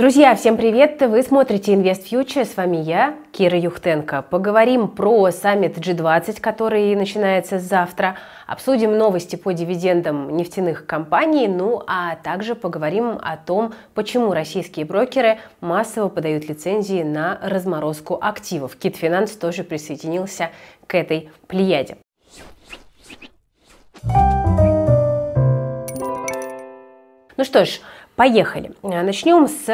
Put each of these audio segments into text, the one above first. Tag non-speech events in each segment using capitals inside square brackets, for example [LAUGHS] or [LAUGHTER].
Друзья, всем привет! Вы смотрите Invest Future, с вами я, Кира Юхтенко. Поговорим про саммит G20, который начинается завтра, обсудим новости по дивидендам нефтяных компаний, ну а также поговорим о том, почему российские брокеры массово подают лицензии на разморозку активов. Кит Финанс тоже присоединился к этой плеяде. Ну что ж, Поехали. Э, Начнем с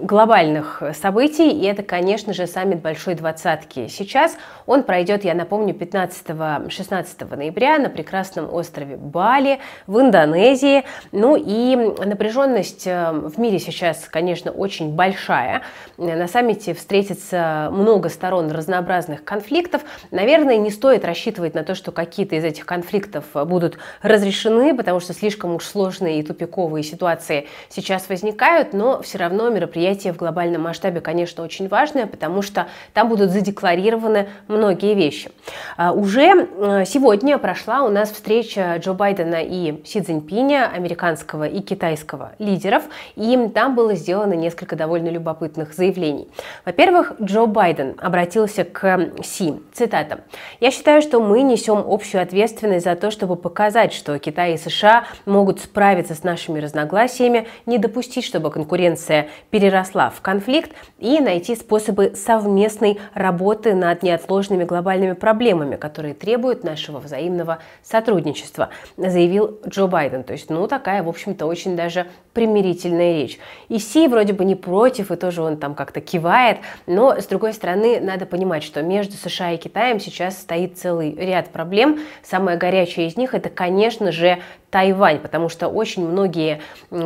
глобальных событий, и это, конечно же, саммит Большой Двадцатки. Сейчас он пройдет, я напомню, 15-16 ноября на прекрасном острове Бали в Индонезии. Ну и напряженность э, в мире сейчас, конечно, очень большая. На саммите встретится много сторон разнообразных конфликтов. Наверное, не стоит рассчитывать на то, что какие-то из этих конфликтов будут разрешены, потому что слишком уж сложные и тупиковые ситуации сейчас возникают, но все равно мероприятие мероприятие в глобальном масштабе, конечно, очень важное, потому что там будут задекларированы многие вещи. А, уже э, сегодня прошла у нас встреча Джо Байдена и Си Цзиньпиня, американского и китайского лидеров, и им там было сделано несколько довольно любопытных заявлений. Во-первых, Джо Байден обратился к Си, цитата, «Я считаю, что мы несем общую ответственность за то, чтобы показать, что Китай и США могут справиться с нашими разногласиями, не допустить, чтобы конкуренция переросла переросла в конфликт и найти способы совместной работы над неотложными глобальными проблемами, которые требуют нашего взаимного сотрудничества, заявил Джо Байден. То есть, ну, такая, в общем-то, очень даже примирительная речь. И Си вроде бы не против, и тоже он там как-то кивает, но, с другой стороны, надо понимать, что между США и Китаем сейчас стоит целый ряд проблем. Самая горячая из них – это, конечно же, Тайвань, потому что очень многие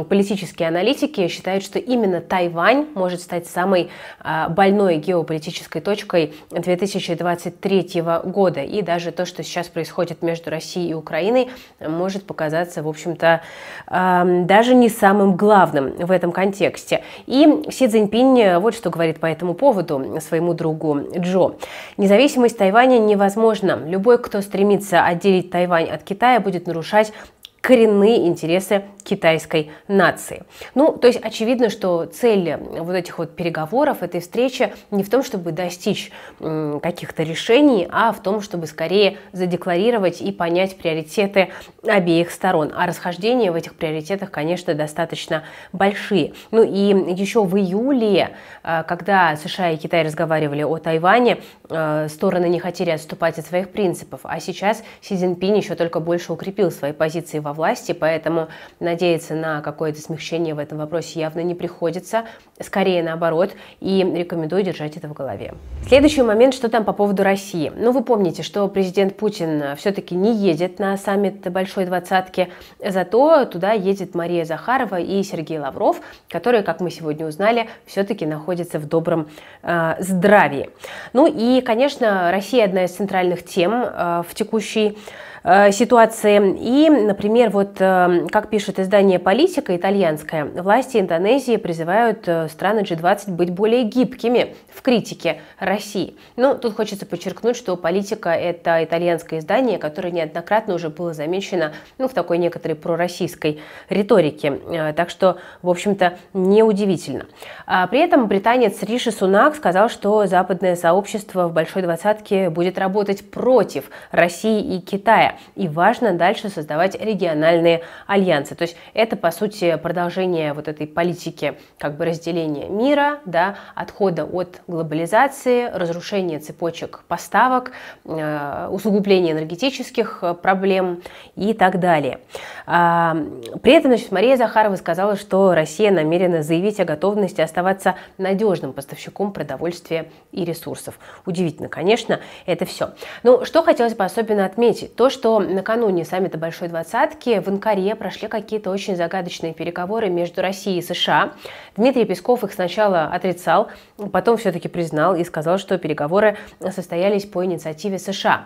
политические аналитики считают, что именно Тайвань может стать самой а, больной геополитической точкой 2023 года. И даже то, что сейчас происходит между Россией и Украиной, может показаться, в общем-то, а, даже не самым главным в этом контексте. И Си Цзиньпинь э, вот что говорит по этому поводу своему другу Джо. Независимость Тайваня невозможна. Любой, кто стремится отделить Тайвань от Китая, будет нарушать коренные интересы китайской нации. Ну, то есть очевидно, что цель э, вот этих вот переговоров, этой встречи не в том, чтобы достичь каких-то решений, а в том, чтобы скорее задекларировать и понять приоритеты обеих сторон. А расхождения в этих приоритетах, конечно, достаточно большие. Ну и еще в июле, э, когда США и Китай разговаривали о Тайване, э, стороны не хотели отступать от своих принципов, а сейчас Си Цзиньпинь еще только больше укрепил свои позиции во власти, поэтому на надеяться на какое-то смягчение в этом вопросе явно не приходится, скорее наоборот, и рекомендую держать это в голове. Следующий момент, что там по поводу России. Ну, вы помните, что президент Путин все-таки не едет на саммит Большой Двадцатки, зато туда едет Мария Захарова и Сергей Лавров, которые, как мы сегодня узнали, все-таки находятся в добром э, здравии. Ну и, конечно, Россия одна из центральных тем э, в текущей Э, ситуации. И, например, вот э, как пишет издание «Политика» итальянская власти Индонезии призывают э, страны G20 быть более гибкими в критике России. Но ну, тут хочется подчеркнуть, что «Политика» — это итальянское издание, которое неоднократно уже было замечено ну, в такой некоторой пророссийской риторике. Так что, в общем-то, неудивительно. А при этом британец Риши Сунак сказал, что западное сообщество в Большой Двадцатке будет работать против России и Китая. И важно дальше создавать региональные альянсы. То есть это, по сути, продолжение вот этой политики как бы разделения мира, да, отхода от глобализации, разрушения цепочек поставок, э, усугубления энергетических э, проблем и так далее. А, при этом, значит, Мария Захарова сказала, что Россия намерена заявить о готовности оставаться надежным поставщиком продовольствия и ресурсов. Удивительно, конечно, это все. Но ну, что хотелось бы особенно отметить, то, что что накануне саммита Большой Двадцатки в Анкаре прошли какие-то очень загадочные переговоры между Россией и США. Дмитрий Песков их сначала отрицал, потом все-таки признал и сказал, что переговоры состоялись по инициативе США.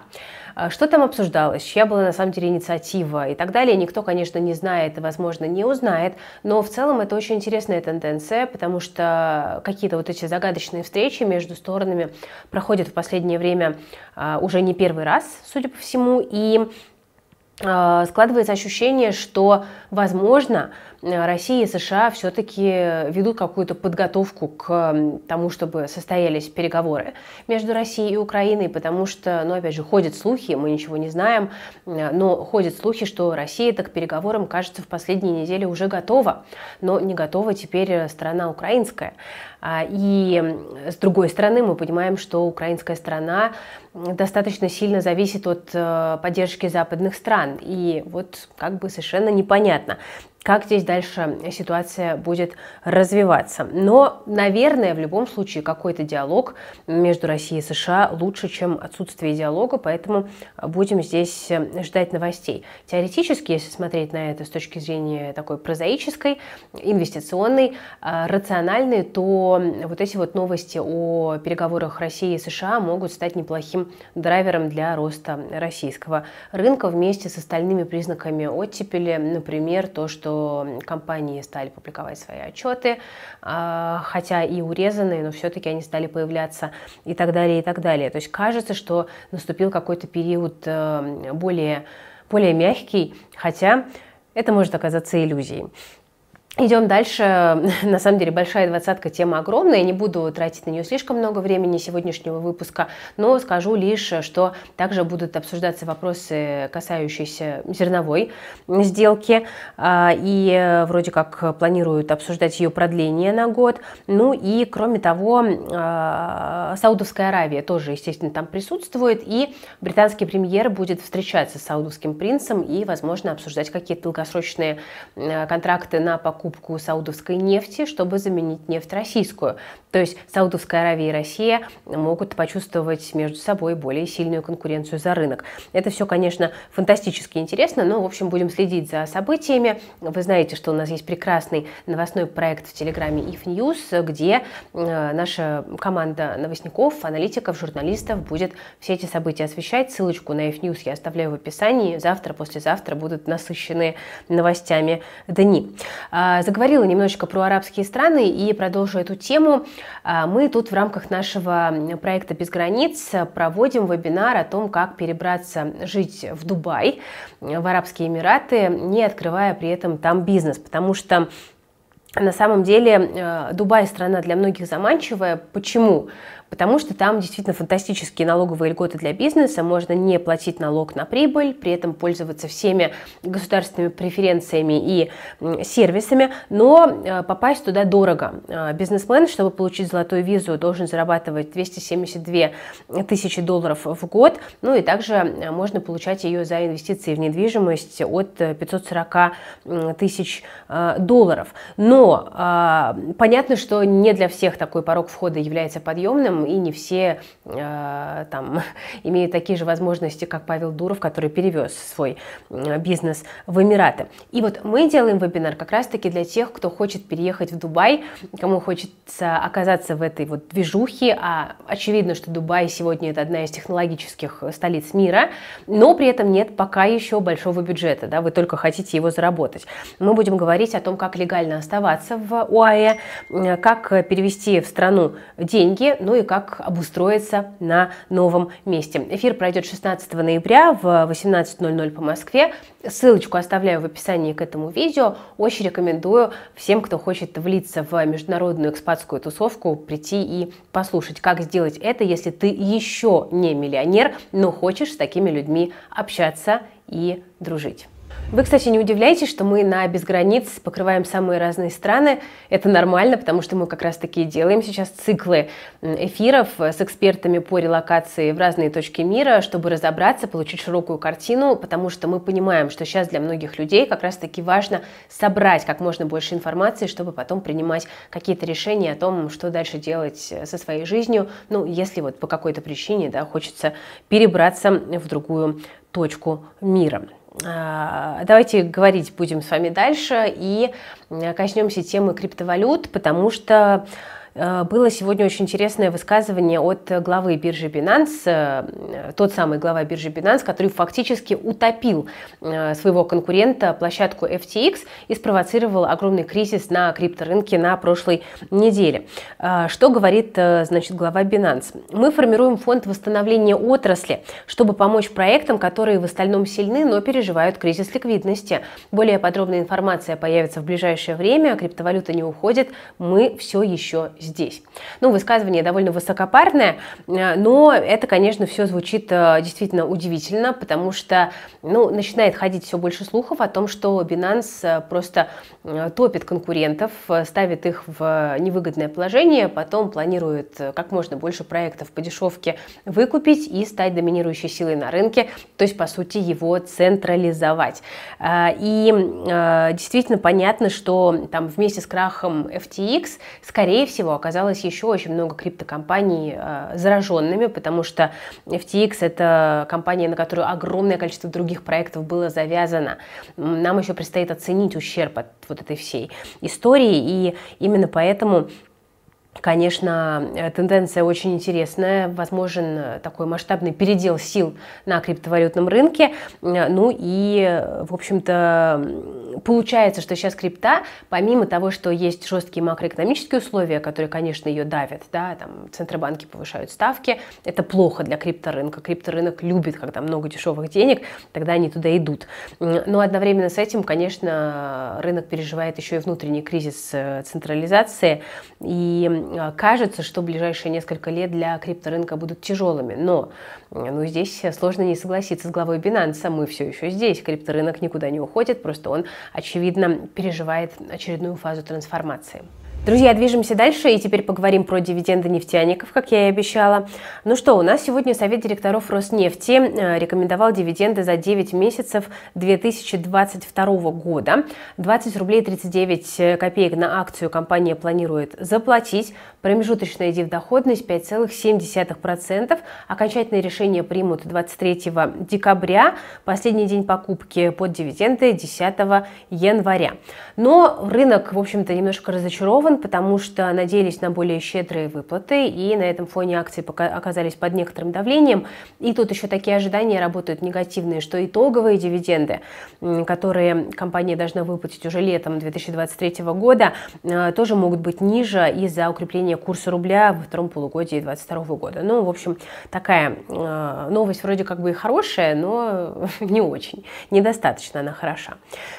А, что там обсуждалось, чья была на самом деле инициатива и так далее, никто, конечно, не знает и, возможно, не узнает, но в целом это очень интересная тенденция, потому что какие-то вот эти загадочные встречи между сторонами проходят в последнее время а, уже не первый раз, судя по всему, и а, складывается ощущение, что, возможно, Э, Россия и США все-таки ведут какую-то подготовку к тому, чтобы состоялись переговоры между Россией и Украиной, потому что, ну, опять же, ходят слухи, мы ничего не знаем, э, но ходят слухи, что Россия так к переговорам, кажется, в последние недели уже готова, но не готова теперь э, страна украинская. А, и с другой стороны, мы понимаем, что украинская страна достаточно сильно зависит от поддержки западных стран. И вот как бы совершенно непонятно, как здесь дальше ситуация будет развиваться. Но, наверное, в любом случае какой-то диалог между Россией и США лучше, чем отсутствие диалога, поэтому будем здесь э, ждать новостей. Теоретически, если смотреть на это с точки зрения такой прозаической, инвестиционной, э, рациональной, то вот эти вот новости о переговорах России и США могут стать неплохим драйвером для роста российского рынка вместе с остальными признаками оттепели, например, то, что компании стали публиковать свои отчеты, а, хотя и урезанные, но все-таки они стали появляться и так далее, и так далее. То есть кажется, что наступил какой-то период э, более, более мягкий, хотя это может оказаться иллюзией. Идем дальше. [LAUGHS] На самом деле большая двадцатка, тема огромная. Я не буду тратить на нее слишком много времени сегодняшнего выпуска, но скажу лишь, что также будут обсуждаться вопросы, касающиеся зерновой сделки. А, и э, вроде как планируют обсуждать ее продление на год. Ну и кроме того, а, Саудовская Аравия тоже, естественно, там присутствует. И британский премьер будет встречаться с саудовским принцем и, возможно, обсуждать какие-то долгосрочные э, контракты на покупку покупку саудовской нефти, чтобы заменить нефть российскую. То есть Саудовская Аравия и Россия могут почувствовать между собой более сильную конкуренцию за рынок. Это все, конечно, фантастически интересно, но, в общем, будем следить за событиями. Вы знаете, что у нас есть прекрасный новостной проект в Телеграме IF News, где э, наша команда новостников, аналитиков, журналистов будет все эти события освещать. Ссылочку на IF News я оставляю в описании. Завтра, послезавтра будут насыщенные новостями дни. А, а, заговорила немножечко про арабские страны и продолжу эту тему. А, мы тут в рамках нашего проекта «Без границ» проводим вебинар о том, как перебраться жить в Дубай, э, в Арабские Эмираты, не открывая при этом там бизнес, потому что на самом деле э, Дубай страна для многих заманчивая. Почему? потому что там действительно фантастические налоговые льготы для бизнеса, можно не платить налог на прибыль, при этом пользоваться всеми государственными преференциями и сервисами, но э, попасть туда дорого. Э, бизнесмен, чтобы получить золотую визу, должен зарабатывать 272 тысячи долларов в год, ну и также э, можно получать ее за инвестиции в недвижимость от 540 тысяч долларов. Но понятно, что не для всех такой порог входа является подъемным, и не все э, там [LAUGHS] имеют такие же возможности, как Павел Дуров, который перевез свой э, бизнес в Эмираты. И вот мы делаем вебинар как раз-таки для тех, кто хочет переехать в Дубай, кому хочется оказаться в этой вот движухе, а очевидно, что Дубай сегодня это одна из технологических столиц мира, но при этом нет пока еще большого бюджета, да, вы только хотите его заработать. Мы будем говорить о том, как легально оставаться в УАЭ, э, как перевести в страну деньги, ну и как как обустроиться на новом месте. Эфир пройдет 16 ноября в 18.00 по Москве. Ссылочку оставляю в описании к этому видео. Очень рекомендую всем, кто хочет влиться в международную экспатскую тусовку, прийти и послушать, как сделать это, если ты еще не миллионер, но хочешь с такими людьми общаться и дружить. Вы, кстати, не удивляйтесь, что мы на «Без границ» покрываем самые разные страны. Это нормально, потому что мы как раз-таки делаем сейчас циклы эфиров э, с экспертами по релокации в разные точки мира, чтобы разобраться, получить широкую картину, потому что мы понимаем, что сейчас для многих людей как раз-таки важно собрать как можно больше информации, чтобы потом принимать какие-то решения о том, что дальше делать э, со своей жизнью, ну, если вот по какой-то причине, да, хочется перебраться в другую точку мира. А, давайте говорить будем с вами дальше и коснемся темы криптовалют, потому что Э, было сегодня очень интересное высказывание от главы биржи Binance, э, тот самый глава биржи Binance, который фактически утопил э, своего конкурента площадку FTX и спровоцировал огромный кризис на крипторынке на прошлой неделе. Что говорит, значит, глава Binance? Мы формируем фонд восстановления отрасли, чтобы помочь проектам, которые в остальном сильны, но переживают кризис ликвидности. Более подробная информация появится в ближайшее время, криптовалюта не уходит, мы все еще здесь. Ну, высказывание довольно высокопарное, э, но это, конечно, все звучит э, действительно удивительно, потому что, ну, начинает ходить все больше слухов о том, что Binance э, просто топит конкурентов, ставит их в невыгодное положение, потом планирует как можно больше проектов по дешевке выкупить и стать доминирующей силой на рынке, то есть, по сути, его централизовать. И действительно понятно, что там вместе с крахом FTX, скорее всего, оказалось еще очень много криптокомпаний э, зараженными, потому что FTX – это компания, на которую огромное количество других проектов было завязано. Нам еще предстоит оценить ущерб от вот этой всей истории, и именно поэтому Конечно, э, тенденция очень интересная. Возможен э, такой масштабный передел сил на криптовалютном рынке. Э, ну и, в общем-то, получается, что сейчас крипта, помимо того, что есть жесткие макроэкономические условия, которые, конечно, ее давят, да, там центробанки повышают ставки, это плохо для крипторынка. Крипторынок любит, когда много дешевых денег, тогда они туда идут. Но одновременно с этим, конечно, рынок переживает еще и внутренний кризис централизации. И Э, кажется, что ближайшие несколько лет для крипторынка будут тяжелыми. Но э, ну, здесь э, сложно не согласиться с главой Binance. Мы все еще здесь. Крипторынок никуда не уходит, просто он, очевидно, переживает очередную фазу трансформации. Друзья, движемся дальше и теперь поговорим про дивиденды нефтяников, как я и обещала. Ну что, у нас сегодня Совет директоров Роснефти э, рекомендовал дивиденды за 9 месяцев 2022 года. 20 рублей 39 э, копеек на акцию компания планирует заплатить. Промежуточная дивдоходность 5,7%. Окончательное решение примут 23 декабря. Последний день покупки под дивиденды 10 января. Но рынок, в общем-то, немножко разочарован рынком, потому что надеялись на более щедрые выплаты, и на этом фоне акции оказались под некоторым давлением. И тут еще такие ожидания работают негативные, что итоговые дивиденды, которые компания должна выплатить уже летом 2023 года, э, тоже могут быть ниже из-за укрепления курса рубля во втором полугодии 2022 года. Ну, в общем, такая э, новость вроде как бы и хорошая, но [LAUGHS] не очень. Недостаточно она хороша.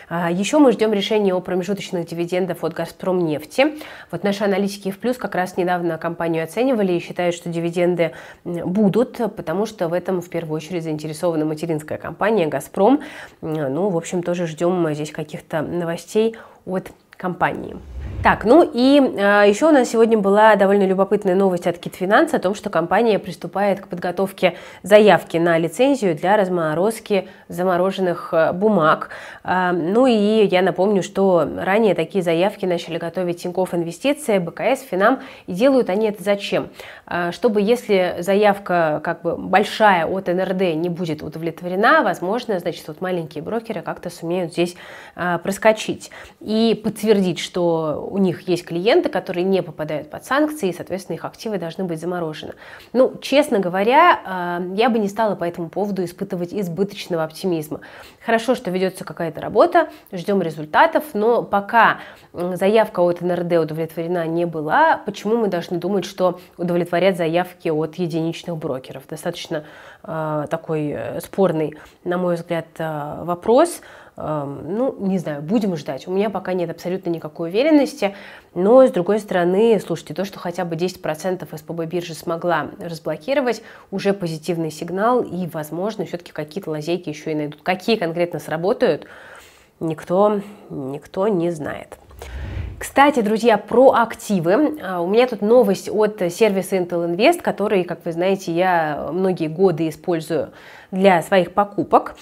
А, еще мы ждем решения о промежуточных дивидендах от «Газпром нефти». Вот наши аналитики в плюс как раз недавно компанию оценивали и считают, что дивиденды будут, потому что в этом в первую очередь заинтересована материнская компания «Газпром». Э, ну, в общем, тоже ждем э, здесь каких-то новостей от компании. Так, ну и э, еще у нас сегодня была довольно любопытная новость от Китфинанс о том, что компания приступает к подготовке заявки на лицензию для разморозки замороженных э, бумаг. Э, ну и я напомню, что ранее такие заявки начали готовить Тинькофф Инвестиция, БКС, Финам, и делают они это зачем? Э, чтобы если заявка как бы большая от НРД не будет удовлетворена, возможно, значит, вот маленькие брокеры как-то сумеют здесь э, проскочить. И подтвердить подтвердить, что у них есть клиенты, которые не попадают под санкции, и, соответственно, их активы должны быть заморожены. Ну, честно говоря, э, я бы не стала по этому поводу испытывать избыточного оптимизма. Хорошо, что ведется какая-то работа, ждем результатов, но пока заявка от НРД удовлетворена не была, почему мы должны думать, что удовлетворят заявки от единичных брокеров? Достаточно э, такой э, спорный, на мой взгляд, вопрос. Вопрос ну, не знаю, будем ждать. У меня пока нет абсолютно никакой уверенности, но, с другой стороны, слушайте, то, что хотя бы 10% СПБ биржи смогла разблокировать, уже позитивный сигнал, и, возможно, все-таки какие-то лазейки еще и найдут. Какие конкретно сработают, никто, никто не знает. Кстати, друзья, про активы. А, у меня тут новость от сервиса Intel Invest, который, как вы знаете, я многие годы использую для своих покупок.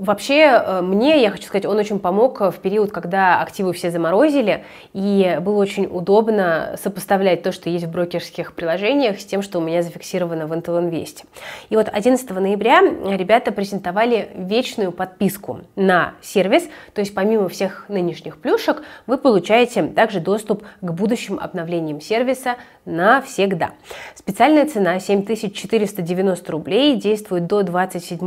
Вообще, э, мне, я хочу сказать, он очень помог э, в период, когда активы все заморозили, и было очень удобно сопоставлять то, что есть в брокерских приложениях, с тем, что у меня зафиксировано в Intel Invest. И вот 11 ноября ребята презентовали вечную подписку на сервис, то есть помимо всех нынешних плюшек, вы получаете также доступ к будущим обновлениям сервиса навсегда. Специальная цена 7490 рублей действует до 27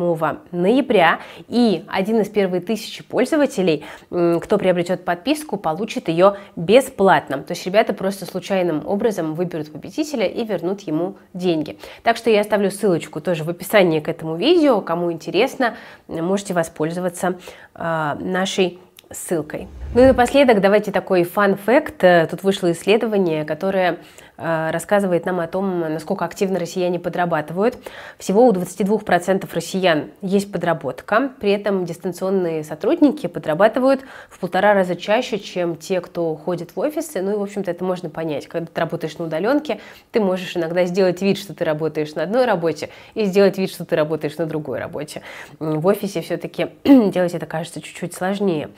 ноября, и и один из первых тысяч пользователей, кто приобретет подписку, получит ее бесплатно. То есть ребята просто случайным образом выберут победителя и вернут ему деньги. Так что я оставлю ссылочку тоже в описании к этому видео. Кому интересно, можете воспользоваться а, нашей ссылкой. Ну и напоследок давайте такой фан-факт. Э, тут вышло исследование, которое Э, рассказывает нам о том, насколько активно россияне подрабатывают. Всего у 22% россиян есть подработка, при этом дистанционные сотрудники подрабатывают в полтора раза чаще, чем те, кто ходит в офисы. Ну и, в общем-то, это можно понять. Когда ты работаешь на удаленке, ты можешь иногда сделать вид, что ты работаешь на одной работе, и сделать вид, что ты работаешь на другой работе. В офисе все-таки [CLEARS THROAT] делать это кажется чуть-чуть сложнее.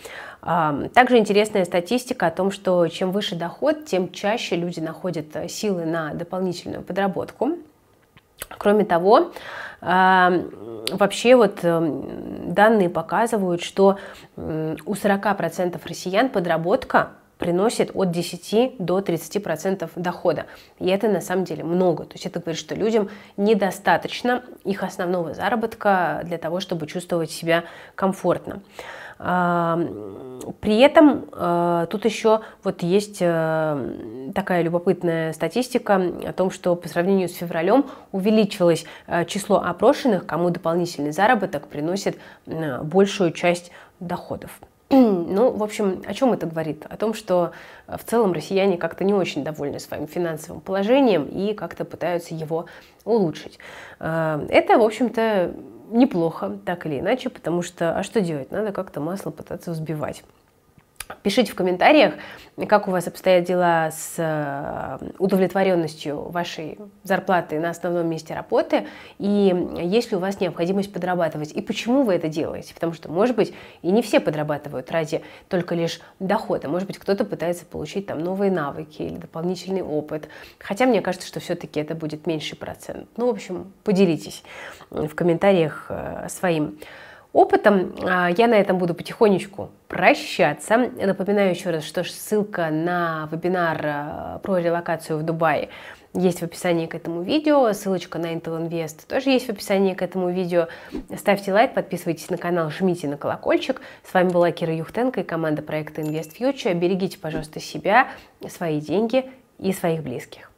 Также интересная статистика о том, что чем выше доход, тем чаще люди находят э, силы на дополнительную подработку. Кроме того, вообще вот эм, данные показывают, что у 40% россиян подработка приносит от 10 до 30% дохода. И это на самом деле много. То есть это говорит, что людям недостаточно их основного заработка для того, чтобы чувствовать себя комфортно. А, при этом а, тут еще вот есть э, такая любопытная статистика о том, что по сравнению с февралем увеличилось э, число опрошенных, кому дополнительный заработок приносит э, большую часть доходов. Ну, в общем, о чем это говорит? О том, что э, в целом россияне как-то не очень довольны своим финансовым положением и как-то пытаются его улучшить. Э, это, в общем-то, неплохо, так или иначе, потому что, а что делать? Надо как-то масло пытаться взбивать. Пишите в комментариях, как у вас обстоят дела с э, удовлетворенностью вашей зарплаты на основном месте работы, и есть ли у вас необходимость подрабатывать, и почему вы это делаете. Потому что, может быть, и не все подрабатывают ради только лишь дохода. Может быть, кто-то пытается получить там новые навыки или дополнительный опыт. Хотя мне кажется, что все-таки это будет меньший процент. Ну, в общем, поделитесь э, в комментариях э, своим опытом. А, я на этом буду потихонечку прощаться. Напоминаю еще раз, что ссылка на вебинар а, про релокацию в Дубае есть в описании к этому видео, ссылочка на Intel Invest тоже есть в описании к этому видео. Ставьте лайк, подписывайтесь на канал, жмите на колокольчик. С вами была Кира Юхтенко и команда проекта Invest Future. Берегите, пожалуйста, себя, свои деньги и своих близких.